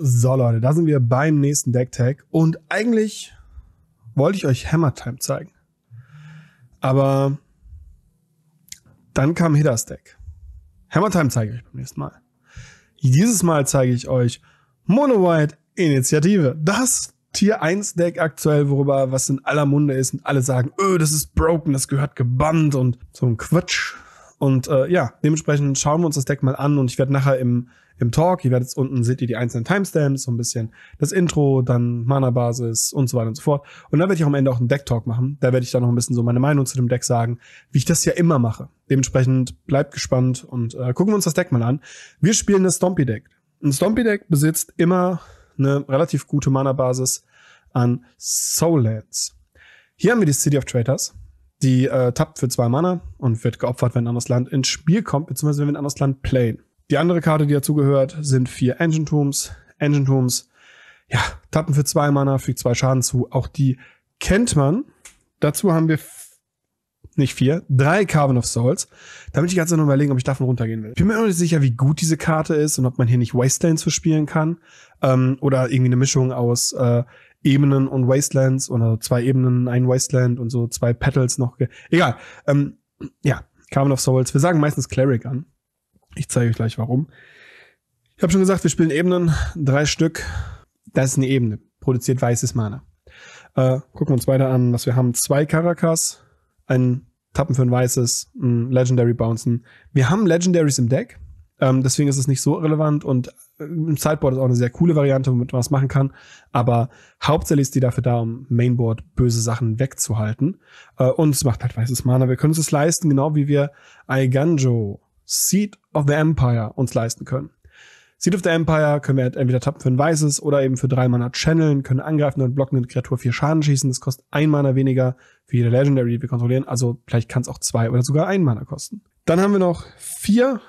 So Leute, da sind wir beim nächsten Deck-Tag. und eigentlich wollte ich euch Hammer Time zeigen. Aber dann kam Hitters Deck. Hammer Time zeige ich euch beim nächsten Mal. Dieses Mal zeige ich euch Mono White Initiative. Das Tier 1 Deck aktuell, worüber was in aller Munde ist und alle sagen, öh, das ist broken, das gehört gebannt und so ein Quatsch. Und äh, ja, dementsprechend schauen wir uns das Deck mal an und ich werde nachher im im Talk. Ihr werdet unten, seht ihr die einzelnen Timestamps, so ein bisschen das Intro, dann Mana-Basis und so weiter und so fort. Und dann werde ich auch am Ende auch einen Deck-Talk machen. Da werde ich dann noch ein bisschen so meine Meinung zu dem Deck sagen, wie ich das ja immer mache. Dementsprechend bleibt gespannt und äh, gucken wir uns das Deck mal an. Wir spielen das Stompy-Deck. Ein Stompy-Deck besitzt immer eine relativ gute Mana-Basis an Soul Lands. Hier haben wir die City of Traitors. Die äh, tappt für zwei Mana und wird geopfert, wenn ein anderes Land ins Spiel kommt, beziehungsweise wenn ein anderes Land playen. Die andere Karte, die dazugehört, sind vier Engine Tombs. Engine Tombs, ja, Tappen für zwei Mana, fügt zwei Schaden zu. Auch die kennt man. Dazu haben wir nicht vier, drei Carven of Souls. Da bin ich ganz noch überlegen, ob ich davon runtergehen will. Ich bin mir noch nicht sicher, wie gut diese Karte ist und ob man hier nicht Wastelands für spielen kann. Ähm, oder irgendwie eine Mischung aus äh, Ebenen und Wastelands oder zwei Ebenen, ein Wasteland und so zwei Petals noch. Egal. Ähm, ja, Carven of Souls. Wir sagen meistens Cleric an. Ich zeige euch gleich warum. Ich habe schon gesagt, wir spielen Ebenen, drei Stück. Das ist eine Ebene, produziert weißes Mana. Äh, gucken wir uns weiter an, was wir haben. Zwei Karakas, ein Tappen für ein weißes, ein Legendary Bouncen. Wir haben Legendaries im Deck, ähm, deswegen ist es nicht so relevant und äh, im Sideboard ist auch eine sehr coole Variante, womit man was machen kann. Aber hauptsächlich ist die dafür da, um Mainboard böse Sachen wegzuhalten. Äh, und es macht halt weißes Mana. Wir können es leisten, genau wie wir Aiganjo Seed of the Empire uns leisten können. Seed of the Empire können wir halt entweder tappen für ein weißes oder eben für drei Mana channeln, können angreifende und blockende Kreatur vier Schaden schießen. Das kostet ein Mana weniger für jede Legendary, die wir kontrollieren. Also vielleicht kann es auch zwei oder sogar ein Mana kosten. Dann haben wir noch vier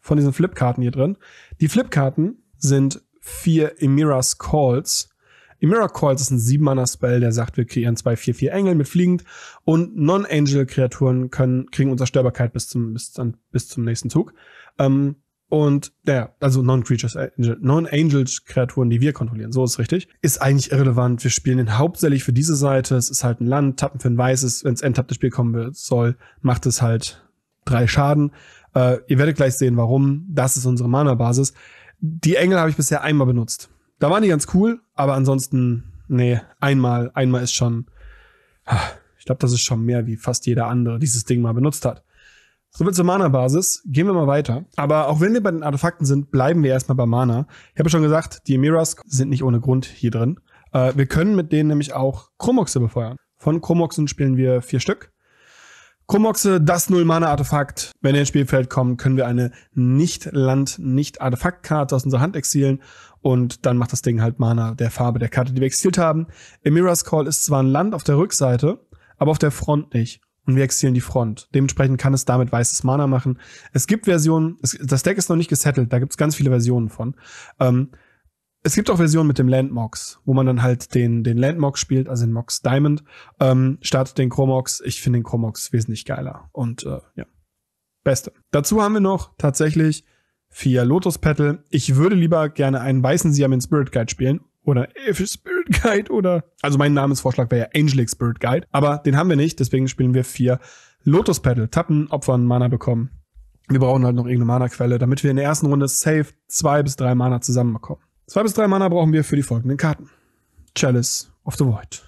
von diesen Flipkarten hier drin. Die Flipkarten sind vier Emiras Calls. Immiracoil ist ein 7-Mana-Spell, der sagt, wir kreieren zwei 4-4 Engel mit fliegend und Non-Angel-Kreaturen können, kriegen Unzerstörbarkeit bis zum, bis dann, bis zum nächsten Zug. Ähm, und ja, also Non-Creatures, äh, Non-Angel-Kreaturen, die wir kontrollieren, so ist richtig, ist eigentlich irrelevant. Wir spielen ihn hauptsächlich für diese Seite. Es ist halt ein Land, tappen für ein weißes. Wenn's es enttapptes Spiel kommen soll, macht es halt drei Schaden. Äh, ihr werdet gleich sehen, warum. Das ist unsere Mana-Basis. Die Engel habe ich bisher einmal benutzt da waren die ganz cool, aber ansonsten, nee, einmal, einmal ist schon, ah, ich glaube, das ist schon mehr, wie fast jeder andere dieses Ding mal benutzt hat. Soviel zur Mana-Basis. Gehen wir mal weiter. Aber auch wenn wir bei den Artefakten sind, bleiben wir erstmal bei Mana. Ich habe schon gesagt, die Emiras sind nicht ohne Grund hier drin. Äh, wir können mit denen nämlich auch Chromoxe befeuern. Von Chromoxen spielen wir vier Stück. Kumoxe, das Null-Mana-Artefakt. Wenn ihr ins Spielfeld kommt, können wir eine Nicht-Land-, Nicht-Artefakt-Karte aus unserer Hand exilen. Und dann macht das Ding halt Mana der Farbe der Karte, die wir exiliert haben. Emira's Call ist zwar ein Land auf der Rückseite, aber auf der Front nicht. Und wir exilieren die Front. Dementsprechend kann es damit weißes Mana machen. Es gibt Versionen, es, das Deck ist noch nicht gesettelt, da gibt es ganz viele Versionen von. Ähm, es gibt auch Versionen mit dem Landmox, wo man dann halt den, den Landmox spielt, also den Mox Diamond, ähm, statt den Chromox. Ich finde den Chromox wesentlich geiler. Und äh, ja, beste. Dazu haben wir noch tatsächlich vier Lotus Petal. Ich würde lieber gerne einen weißen Siam in Spirit Guide spielen. Oder Elf Spirit Guide oder. Also mein Namensvorschlag wäre ja Angelic Spirit Guide. Aber den haben wir nicht, deswegen spielen wir vier Lotus Petal. Tappen, Opfern, Mana bekommen. Wir brauchen halt noch irgendeine Mana-Quelle, damit wir in der ersten Runde safe zwei bis drei Mana zusammenbekommen. Zwei bis drei Mana brauchen wir für die folgenden Karten. Chalice of the Void.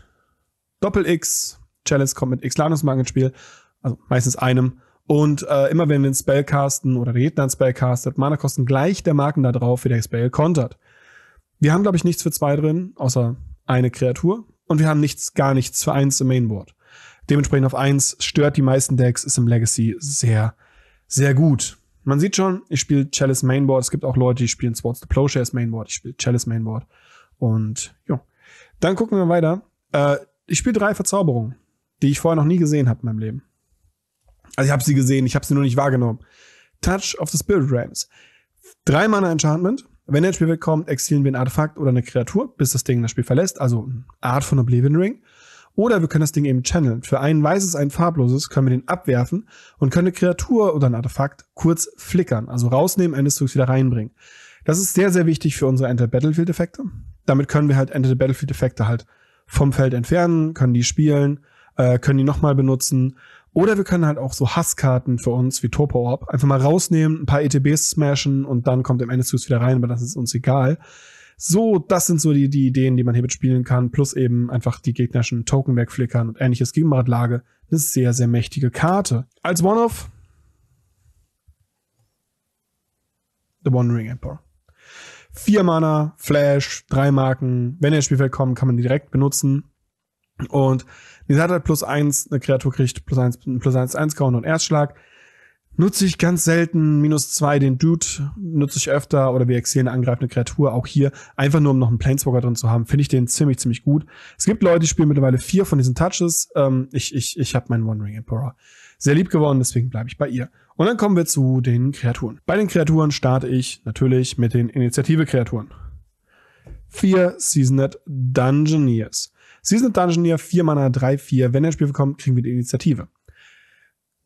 Doppel-X. Chalice kommt mit X-Lanus-Magen ins Spiel. Also meistens einem. Und äh, immer wenn wir einen Spell casten oder der Gegner einen Spell castet, Mana kosten gleich der Marken da drauf, wie der Spell kontert. Wir haben, glaube ich, nichts für zwei drin, außer eine Kreatur. Und wir haben nichts, gar nichts für eins im Mainboard. Dementsprechend auf eins stört die meisten Decks, ist im Legacy sehr, sehr gut. Man sieht schon, ich spiele Chalice Mainboard. Es gibt auch Leute, die spielen Swords to Plowshares Mainboard. Ich spiele Chalice Mainboard. Und ja. Dann gucken wir weiter. Äh, ich spiele drei Verzauberungen, die ich vorher noch nie gesehen habe in meinem Leben. Also ich habe sie gesehen, ich habe sie nur nicht wahrgenommen. Touch of the Spirit Rams. Drei Mana Enchantment. Wenn der ins Spiel kommt, exilieren wir ein Artefakt oder eine Kreatur, bis das Ding das Spiel verlässt. Also eine Art von Oblivion Ring. Oder wir können das Ding eben channeln. Für ein weißes, ein farbloses können wir den abwerfen und können eine Kreatur oder ein Artefakt kurz flickern. Also rausnehmen, Ende des Zugs wieder reinbringen. Das ist sehr, sehr wichtig für unsere Enter Battlefield Effekte. Damit können wir halt Enter Battlefield Effekte halt vom Feld entfernen, können die spielen, äh, können die nochmal benutzen. Oder wir können halt auch so Hasskarten für uns wie Topo Orb einfach mal rausnehmen, ein paar ETBs smashen und dann kommt im Ende des Zugs wieder rein, aber das ist uns egal. So, das sind so die, die Ideen, die man hier mitspielen kann, plus eben einfach die gegnerischen Token wegflickern und ähnliches Gegenwartlage. Eine sehr, sehr mächtige Karte. Als One-Off The Wandering Emperor. Vier Mana, Flash, drei Marken. Wenn ihr ins Spielfeld kommt, kann man die direkt benutzen. Und die hat halt plus eins, eine Kreatur kriegt plus eins, plus eins, eins Count und Erstschlag. Nutze ich ganz selten minus zwei den Dude, nutze ich öfter oder wir exilen eine angreifende Kreatur, auch hier, einfach nur um noch einen Planeswalker drin zu haben, finde ich den ziemlich, ziemlich gut. Es gibt Leute, die spielen mittlerweile vier von diesen Touches. Ähm, ich ich, ich habe meinen Wandering Emperor sehr lieb geworden, deswegen bleibe ich bei ihr. Und dann kommen wir zu den Kreaturen. Bei den Kreaturen starte ich natürlich mit den Initiative-Kreaturen. Vier Seasoned Dungeoneers. Seasoned Dungeoneer, vier Mana, drei vier. Wenn er ein Spiel bekommt, kriegen wir die Initiative.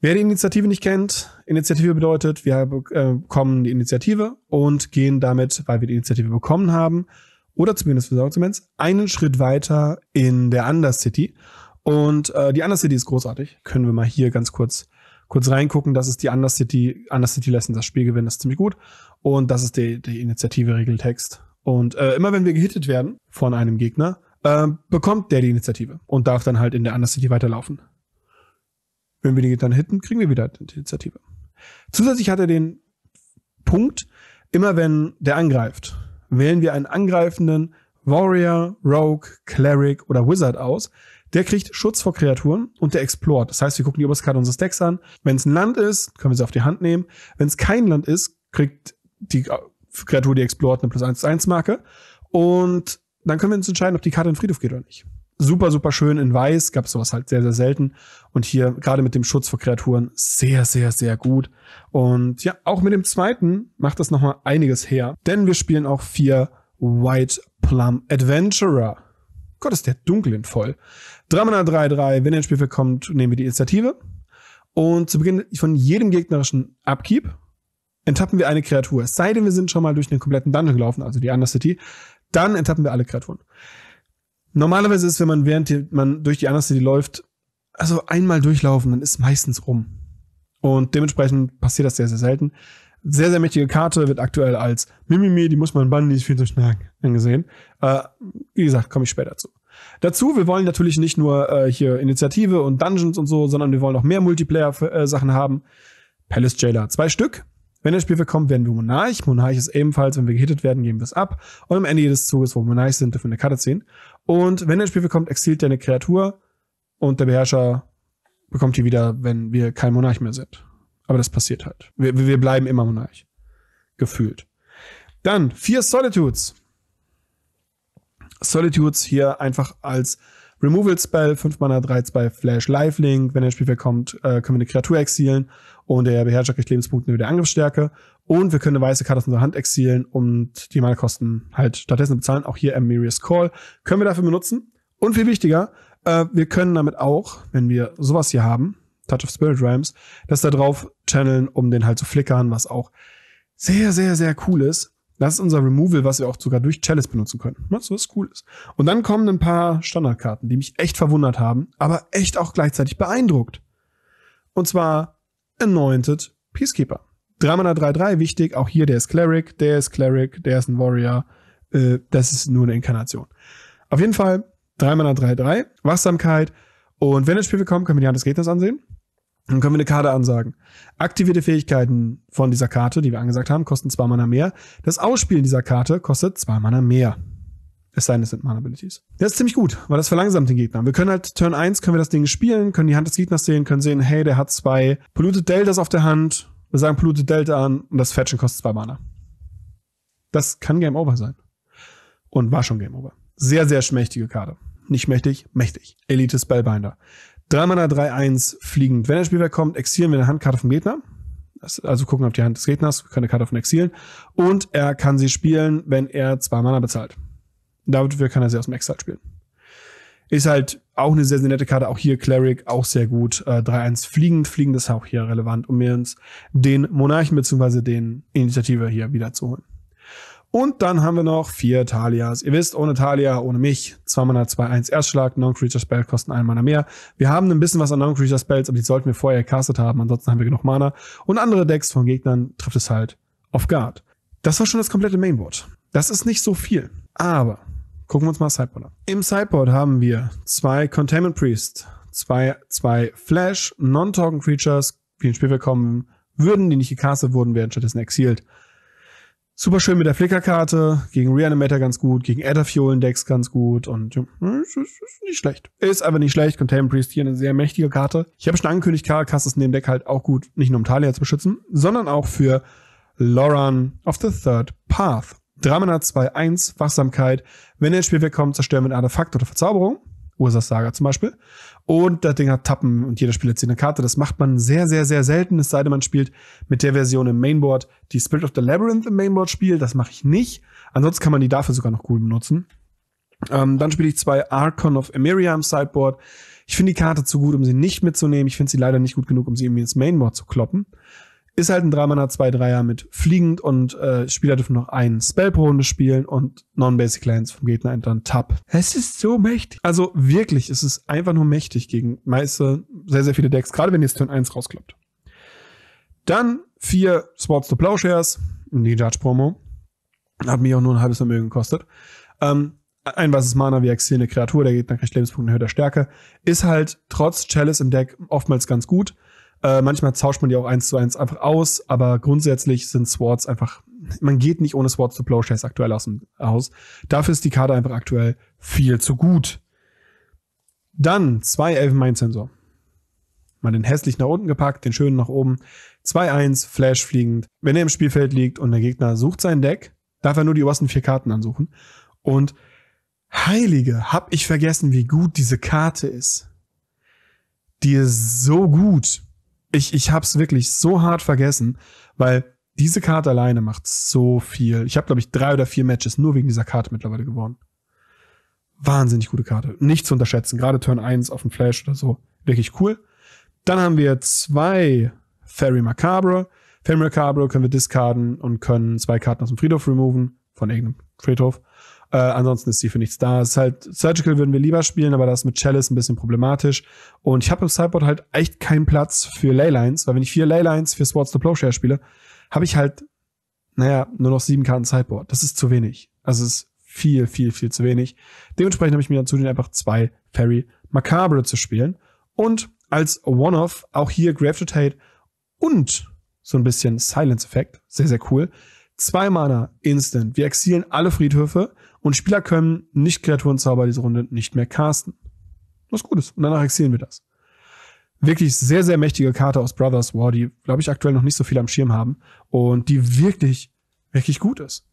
Wer die Initiative nicht kennt, Initiative bedeutet, wir äh, bekommen die Initiative und gehen damit, weil wir die Initiative bekommen haben, oder zumindest für Sorgments, einen Schritt weiter in der Undercity. Und äh, die Undercity ist großartig. Können wir mal hier ganz kurz kurz reingucken. Das ist die Undercity. Undercity lässt uns das Spiel gewinnen, das ist ziemlich gut. Und das ist die, die Initiative-Regeltext. Und äh, immer wenn wir gehittet werden von einem Gegner, äh, bekommt der die Initiative und darf dann halt in der Undercity weiterlaufen. Wenn wir die dann hitten, kriegen wir wieder die Initiative. Zusätzlich hat er den Punkt, immer wenn der angreift, wählen wir einen angreifenden Warrior, Rogue, Cleric oder Wizard aus. Der kriegt Schutz vor Kreaturen und der Explort. Das heißt, wir gucken die oberste unseres Decks an. Wenn es ein Land ist, können wir sie auf die Hand nehmen. Wenn es kein Land ist, kriegt die äh, Kreatur, die Explort, eine plus 1 1 Marke. Und dann können wir uns entscheiden, ob die Karte in den Friedhof geht oder nicht super, super schön in weiß. Gab sowas halt sehr, sehr selten. Und hier gerade mit dem Schutz vor Kreaturen sehr, sehr, sehr gut. Und ja, auch mit dem zweiten macht das nochmal einiges her. Denn wir spielen auch vier White Plum Adventurer. Gott, ist der dunkel in voll. Dramana 3-3, wenn ihr ins Spiel kommt, nehmen wir die Initiative. Und zu Beginn von jedem gegnerischen Upkeep enttappen wir eine Kreatur. Es sei denn, wir sind schon mal durch den kompletten Dungeon gelaufen, also die Undercity. Dann enttappen wir alle Kreaturen. Normalerweise ist, wenn man während die, man durch die Anästhesie läuft, also einmal durchlaufen, dann ist meistens rum. Und dementsprechend passiert das sehr, sehr selten. Sehr, sehr mächtige Karte wird aktuell als Mimimi, die muss man bannen, die ist viel zu stark angesehen. Äh, wie gesagt, komme ich später zu. Dazu, wir wollen natürlich nicht nur äh, hier Initiative und Dungeons und so, sondern wir wollen auch mehr Multiplayer-Sachen äh, haben. Palace Jailer, zwei Stück. Wenn das Spiel verkommt, werden wir Monarch. Monarch ist ebenfalls, wenn wir gehittet werden, geben wir es ab. Und am Ende jedes Zuges, wo wir Monarch sind, dürfen wir eine Karte ziehen. Und wenn das Spiel verkommt, exiliert er eine Kreatur und der Beherrscher bekommt die wieder, wenn wir kein Monarch mehr sind. Aber das passiert halt. Wir, wir bleiben immer Monarch. Gefühlt. Dann vier Solitudes. Solitudes hier einfach als Removal Spell, 5 Mana, 3, 2 Flash Lifelink. Wenn ein Spiel verkommt, äh, können wir eine Kreatur exilen und er beherrscht kriegt Lebenspunkte über die Angriffsstärke. Und wir können eine weiße Karte aus unserer Hand exilen und die Mana-Kosten halt stattdessen bezahlen. Auch hier Amirius Call können wir dafür benutzen. Und viel wichtiger, äh, wir können damit auch, wenn wir sowas hier haben, Touch of Spirit Rhymes, das da drauf channeln, um den halt zu flickern, was auch sehr, sehr, sehr cool ist. Das ist unser Removal, was wir auch sogar durch Chalice benutzen können. Was, ne, was cool ist. Und dann kommen ein paar Standardkarten, die mich echt verwundert haben, aber echt auch gleichzeitig beeindruckt. Und zwar Anointed Peacekeeper. 3 x 3-3, wichtig, auch hier der ist Cleric, der ist Cleric, der ist ein Warrior. Äh, das ist nur eine Inkarnation. Auf jeden Fall 3 x 3-3, Wachsamkeit. Und wenn das Spiel kommt, können wir die Hand des Gegners ansehen. Dann können wir eine Karte ansagen. Aktivierte Fähigkeiten von dieser Karte, die wir angesagt haben, kosten 2 Mana mehr. Das Ausspielen dieser Karte kostet 2 Mana mehr. Es sei denn, es sind mana abilities Das ist ziemlich gut, weil das verlangsamt den Gegner. Wir können halt Turn 1, können wir das Ding spielen, können die Hand des Gegners sehen, können sehen, hey, der hat zwei Polluted Deltas auf der Hand. Wir sagen Polluted Delta an und das Fetchen kostet zwei Mana. Das kann Game Over sein. Und war schon Game Over. Sehr, sehr schmächtige Karte. Nicht mächtig, mächtig. Elite Spellbinder. 3 Mana 3-1 fliegend. Wenn der Spielwerk kommt, exilieren wir eine Handkarte vom Gegner. Also gucken auf die Hand des Gegners, können eine Karte von exilen. Und er kann sie spielen, wenn er zwei Mana bezahlt. Dafür kann er sehr aus dem Exile spielen. Ist halt auch eine sehr, sehr nette Karte. Auch hier Cleric, auch sehr gut. Äh, 3-1 fliegend. Fliegend ist auch hier relevant, um mir uns den Monarchen bzw. den Initiative hier wiederzuholen. Und dann haben wir noch vier Talias. Ihr wisst, ohne Talia, ohne mich, 2 Mana 2-1 Erstschlag, Non-Creature Spell kosten 1 Mana mehr. Wir haben ein bisschen was an Non-Creature Spells, aber die sollten wir vorher castet haben, ansonsten haben wir genug Mana. Und andere Decks von Gegnern trifft es halt auf Guard. Das war schon das komplette Mainboard. Das ist nicht so viel. Aber Gucken wir uns mal das Sideboard an. Im Sideboard haben wir zwei Containment Priests, zwei, zwei Flash, Non-Token Creatures, die ins Spiel willkommen würden, die nicht gecastet wurden, werden stattdessen exiled. Super schön mit der Flickerkarte, gegen Reanimator ganz gut, gegen Adderfuel-Decks ganz gut und ja, ist, ist nicht schlecht. Ist aber nicht schlecht, Containment Priest hier eine sehr mächtige Karte. Ich habe schon angekündigt, Karakas ist in dem Deck halt auch gut, nicht nur um Talia zu beschützen, sondern auch für Loran of the Third Path. Dramana 2.1, Wachsamkeit. Wenn ihr ins Spielfeld kommt, zerstören wir ein Artefakt oder Verzauberung. Ursas Saga zum Beispiel. Und das Ding hat Tappen und jeder Spieler zieht eine Karte. Das macht man sehr, sehr, sehr selten, es sei denn, man spielt mit der Version im Mainboard, die Spirit of the Labyrinth im Mainboard spielt. Das mache ich nicht. Ansonsten kann man die dafür sogar noch cool benutzen. Ähm, dann spiele ich zwei Archon of Emeria im Sideboard. Ich finde die Karte zu gut, um sie nicht mitzunehmen. Ich finde sie leider nicht gut genug, um sie irgendwie ins Mainboard zu kloppen. Ist halt ein 3 mana 2 3 mit fliegend und äh, Spieler dürfen noch einen Spell pro Runde spielen und Non-Basic Lands vom Gegner entern Tab. Es ist so mächtig. Also wirklich, es ist einfach nur mächtig gegen meiste, sehr, sehr viele Decks, gerade wenn ihr es Turn 1 rausklappt. Dann vier Swords to Plowshares, die Judge Promo. Hat mich auch nur ein halbes Vermögen gekostet. Ähm, ein weißes Mana, wie exilen eine Kreatur, der Gegner kriegt Lebenspunkte in höherer Stärke. Ist halt trotz Chalice im Deck oftmals ganz gut. Äh, manchmal tauscht man die auch eins zu eins einfach aus, aber grundsätzlich sind Swords einfach, man geht nicht ohne Swords zu Plowshares aktuell aus, aus. Dafür ist die Karte einfach aktuell viel zu gut. Dann zwei Elfenbein-Sensor. Mal den hässlich nach unten gepackt, den schönen nach oben. 2-1, Flash fliegend. Wenn er im Spielfeld liegt und der Gegner sucht sein Deck, darf er nur die obersten vier Karten ansuchen. Und heilige, hab ich vergessen, wie gut diese Karte ist. Die ist so gut ich, ich habe es wirklich so hart vergessen, weil diese Karte alleine macht so viel. Ich habe, glaube ich, drei oder vier Matches nur wegen dieser Karte mittlerweile gewonnen. Wahnsinnig gute Karte. Nicht zu unterschätzen. Gerade Turn 1 auf dem Flash oder so. Wirklich cool. Dann haben wir zwei Fairy Macabre. Fairy Macabre können wir discarden und können zwei Karten aus dem Friedhof removen. Von irgendeinem Friedhof. Äh, ansonsten ist sie für nichts da. Es ist halt, Surgical würden wir lieber spielen, aber das mit Chalice ein bisschen problematisch. Und ich habe im Sideboard halt echt keinen Platz für Leylines, weil wenn ich vier Leylines für Swords to Plowshare spiele, habe ich halt, naja, nur noch sieben Karten Sideboard. Das ist zu wenig. Also es ist viel, viel, viel zu wenig. Dementsprechend habe ich mir dazu den einfach zwei Fairy Macabre zu spielen. Und als One-Off auch hier Grave to Tate und so ein bisschen Silence-Effekt. Sehr, sehr cool. Zwei Mana, instant. Wir exilen alle Friedhöfe. Und Spieler können nicht Kreaturenzauber diese Runde nicht mehr casten. Was Gutes. Und danach exilen wir das. Wirklich sehr, sehr mächtige Karte aus Brothers War, die, glaube ich, aktuell noch nicht so viel am Schirm haben. Und die wirklich, wirklich gut ist.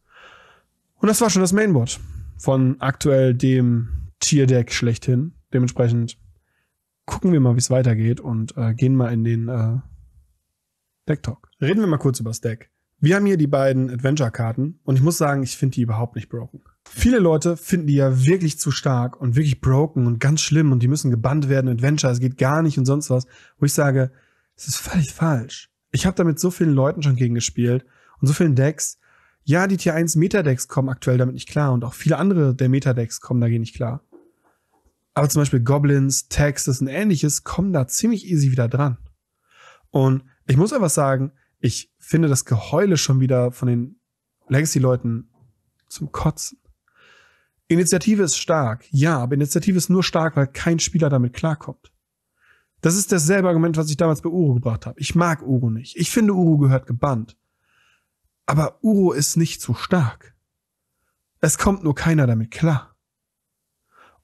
Und das war schon das Mainboard von aktuell dem Tierdeck schlechthin. Dementsprechend gucken wir mal, wie es weitergeht und äh, gehen mal in den äh, Deck Talk. Reden wir mal kurz über das Deck. Wir haben hier die beiden Adventure-Karten und ich muss sagen, ich finde die überhaupt nicht broken. Viele Leute finden die ja wirklich zu stark und wirklich broken und ganz schlimm und die müssen gebannt werden Adventure, es geht gar nicht und sonst was, wo ich sage, es ist völlig falsch. Ich habe damit so vielen Leuten schon gegen gespielt und so vielen Decks. Ja, die Tier 1 Meta-Decks kommen aktuell damit nicht klar und auch viele andere der Meta-Decks kommen dagegen nicht klar. Aber zum Beispiel Goblins, Texas und ähnliches kommen da ziemlich easy wieder dran. Und ich muss einfach sagen, ich finde das Geheule schon wieder von den Legacy-Leuten zum Kotzen. Initiative ist stark, ja, aber Initiative ist nur stark, weil kein Spieler damit klarkommt. Das ist dasselbe Argument, was ich damals bei Uro gebracht habe. Ich mag Uro nicht. Ich finde, Uro gehört gebannt. Aber Uro ist nicht so stark. Es kommt nur keiner damit klar.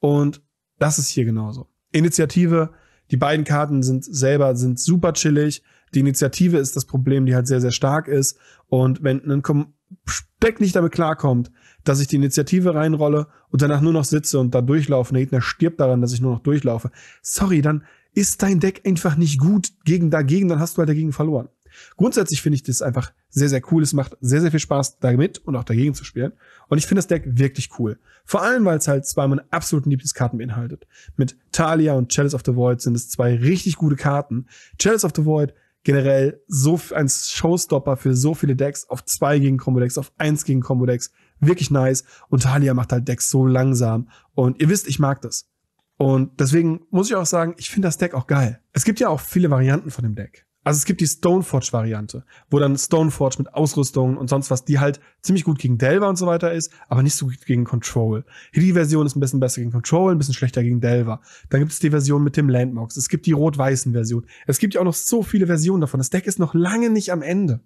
Und das ist hier genauso. Initiative, die beiden Karten sind selber, sind super chillig. Die Initiative ist das Problem, die halt sehr, sehr stark ist. Und wenn ein Kom Speck nicht damit klarkommt, dass ich die Initiative reinrolle und danach nur noch sitze und da durchlaufe, der Gegner stirbt daran, dass ich nur noch durchlaufe. Sorry, dann ist dein Deck einfach nicht gut gegen dagegen, dann hast du halt dagegen verloren. Grundsätzlich finde ich das einfach sehr, sehr cool. Es macht sehr, sehr viel Spaß, damit und auch dagegen zu spielen. Und ich finde das Deck wirklich cool. Vor allem, weil es halt zwei meiner absoluten Lieblingskarten beinhaltet. Mit Talia und Chalice of the Void sind es zwei richtig gute Karten. Chalice of the Void generell so ein Showstopper für so viele Decks auf zwei gegen Combo Decks, auf eins gegen Combo Decks. Wirklich nice. Und Talia macht halt Decks so langsam. Und ihr wisst, ich mag das. Und deswegen muss ich auch sagen, ich finde das Deck auch geil. Es gibt ja auch viele Varianten von dem Deck. Also es gibt die Stoneforge-Variante, wo dann Stoneforge mit Ausrüstung und sonst was, die halt ziemlich gut gegen Delver und so weiter ist, aber nicht so gut gegen Control. Hier Die Version ist ein bisschen besser gegen Control, ein bisschen schlechter gegen Delver. Dann gibt es die Version mit dem Landmarks. Es gibt die rot-weißen Version. Es gibt ja auch noch so viele Versionen davon. Das Deck ist noch lange nicht am Ende.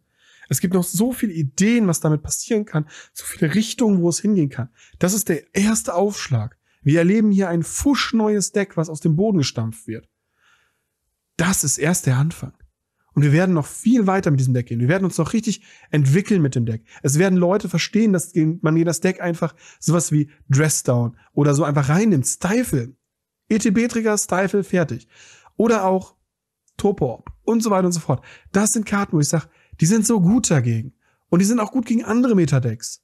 Es gibt noch so viele Ideen, was damit passieren kann, so viele Richtungen, wo es hingehen kann. Das ist der erste Aufschlag. Wir erleben hier ein fuschneues Deck, was aus dem Boden gestampft wird. Das ist erst der Anfang. Und wir werden noch viel weiter mit diesem Deck gehen. Wir werden uns noch richtig entwickeln mit dem Deck. Es werden Leute verstehen, dass man gegen das Deck einfach sowas wie Dressdown oder so einfach reinnimmt. Stifle. ETB-Trigger, Stifle, fertig. Oder auch Topo und so weiter und so fort. Das sind Karten, wo ich sage, die sind so gut dagegen. Und die sind auch gut gegen andere Metadecks.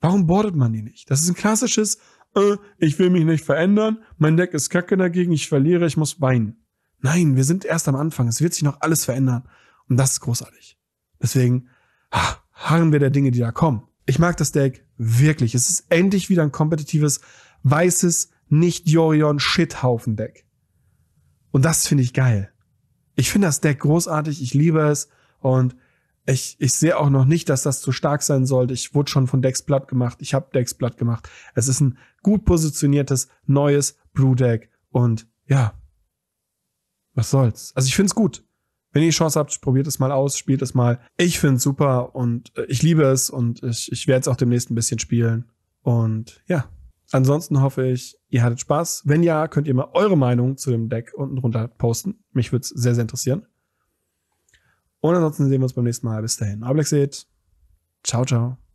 Warum boardet man die nicht? Das ist ein klassisches, äh, ich will mich nicht verändern, mein Deck ist kacke dagegen, ich verliere, ich muss weinen. Nein, wir sind erst am Anfang. Es wird sich noch alles verändern. Und das ist großartig. Deswegen ha, harren wir der Dinge, die da kommen. Ich mag das Deck wirklich. Es ist endlich wieder ein kompetitives, weißes, nicht Jorion Shithaufen Deck. Und das finde ich geil. Ich finde das Deck großartig. Ich liebe es. Und ich, ich sehe auch noch nicht, dass das zu stark sein sollte. Ich wurde schon von Decks platt gemacht. Ich habe Decks platt gemacht. Es ist ein gut positioniertes, neues Blue Deck. Und ja, was soll's. Also ich find's gut. Wenn ihr die Chance habt, probiert es mal aus, spielt es mal. Ich find's super und äh, ich liebe es und ich, ich werde es auch demnächst ein bisschen spielen. Und ja, ansonsten hoffe ich, ihr hattet Spaß. Wenn ja, könnt ihr mal eure Meinung zu dem Deck unten drunter posten. Mich würde es sehr, sehr interessieren. Und ansonsten sehen wir uns beim nächsten Mal. Bis dahin. Ablex Ciao, ciao.